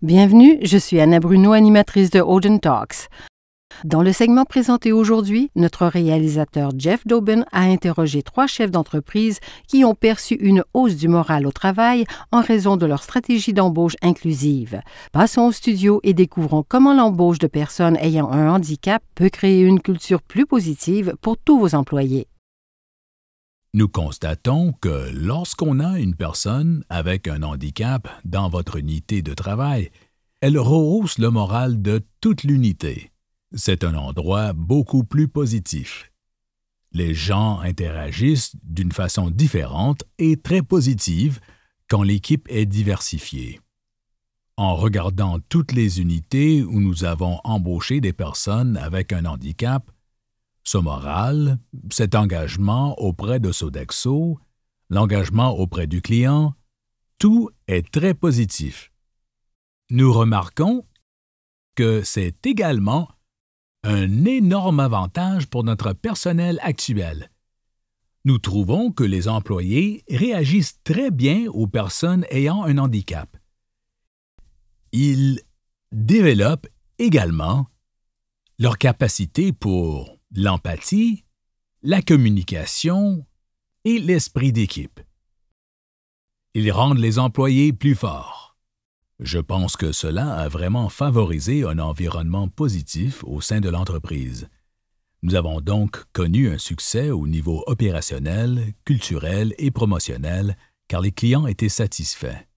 Bienvenue, je suis Anna Bruno, animatrice de Odin Talks. Dans le segment présenté aujourd'hui, notre réalisateur Jeff Dobin a interrogé trois chefs d'entreprise qui ont perçu une hausse du moral au travail en raison de leur stratégie d'embauche inclusive. Passons au studio et découvrons comment l'embauche de personnes ayant un handicap peut créer une culture plus positive pour tous vos employés. Nous constatons que lorsqu'on a une personne avec un handicap dans votre unité de travail, elle rehausse le moral de toute l'unité. C'est un endroit beaucoup plus positif. Les gens interagissent d'une façon différente et très positive quand l'équipe est diversifiée. En regardant toutes les unités où nous avons embauché des personnes avec un handicap, ce moral, cet engagement auprès de Sodexo, l'engagement auprès du client, tout est très positif. Nous remarquons que c'est également un énorme avantage pour notre personnel actuel. Nous trouvons que les employés réagissent très bien aux personnes ayant un handicap. Ils développent également leur capacité pour l'empathie, la communication et l'esprit d'équipe. Ils rendent les employés plus forts. Je pense que cela a vraiment favorisé un environnement positif au sein de l'entreprise. Nous avons donc connu un succès au niveau opérationnel, culturel et promotionnel car les clients étaient satisfaits.